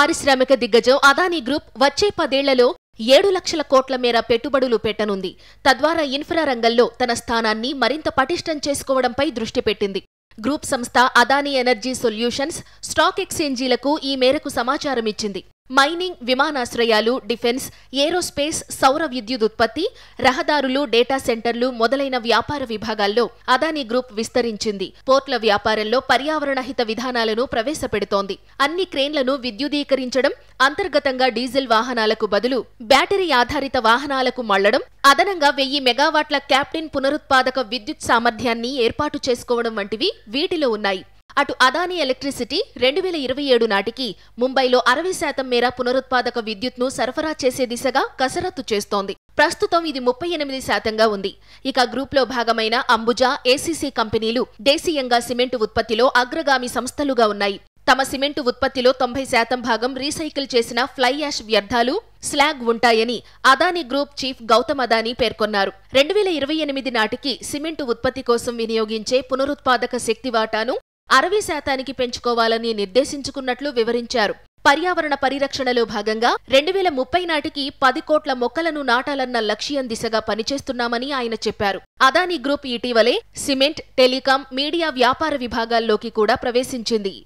పారిశ్రామిక దిగ్గజం అదానీ గ్రూప్ వచ్చే పదేళ్లలో ఏడు లక్షల కోట్ల మేర పెట్టుబడులు పెట్టనుంది తద్వారా ఇన్ఫ్రా రంగంలో తన స్థానాన్ని మరింత పటిష్టం చేసుకోవడంపై దృష్టి పెట్టింది గ్రూప్ సంస్థ అదానీ ఎనర్జీ సొల్యూషన్స్ స్టాక్ ఎక్స్చేంజీలకు ఈ మేరకు సమాచారం ఇచ్చింది మైనింగ్ విమానాశ్రయాలు డిఫెన్స్ ఏరోస్పేస్ సౌర విద్యుత్ ఉత్పత్తి రహదారులు డేటా సెంటర్లు మొదలైన వ్యాపార విభాగాల్లో అదానీ గ్రూప్ విస్తరించింది పోర్ట్ల వ్యాపారంలో పర్యావరణహిత విధానాలను ప్రవేశపెడుతోంది అన్ని క్రేన్లను విద్యుదీకరించడం అంతర్గతంగా డీజిల్ వాహనాలకు బదులు బ్యాటరీ ఆధారిత వాహనాలకు మళ్లడం అదనంగా వెయ్యి మెగావాట్ల క్యాప్టెన్ పునరుత్పాదక విద్యుత్ సామర్థ్యాన్ని ఏర్పాటు చేసుకోవడం వంటివి వీటిలో ఉన్నాయి అటు అదాని ఎలక్ట్రిసిటీ రెండు వేల ఇరవై ఏడు నాటికి ముంబైలో అరవై శాతం మేర పునరుత్పాదక విద్యుత్ను సరఫరా చేసే దిశగా కసరత్తు చేస్తోంది ప్రస్తుతం ఇది ముప్పై ఎనిమిది శాతంగా ఉంది ఇక గ్రూప్లో భాగమైన అంబుజా ఏసీసీ కంపెనీలు దేశీయంగా సిమెంటు ఉత్పత్తిలో అగ్రగామి సంస్థలుగా ఉన్నాయి తమ సిమెంటు ఉత్పత్తిలో తొంభై శాతం భాగం రీసైకిల్ చేసిన ఫ్లై యాష్ వ్యర్థాలు స్లాగ్ ఉంటాయని అదానీ గ్రూప్ చీఫ్ గౌతమ్ అదానీ పేర్కొన్నారు రెండు వేల ఇరవై ఎనిమిది నాటికి సిమెంటు ఉత్పత్తి కోసం వినియోగించే పునరుత్పాదక శక్తి వాటాను అరవై శాతానికి పెంచుకోవాలని నిర్దేశించుకున్నట్లు వివరించారు పర్యావరణ పరిరక్షణలో భాగంగా రెండు వేల ముప్పై నాటికి పది కోట్ల మొక్కలను నాటాలన్న లక్ష్యం దిశగా పనిచేస్తున్నామని ఆయన చెప్పారు అదానీ గ్రూప్ ఇటీవలే సిమెంట్ టెలికాం మీడియా వ్యాపార విభాగాల్లోకి కూడా ప్రవేశించింది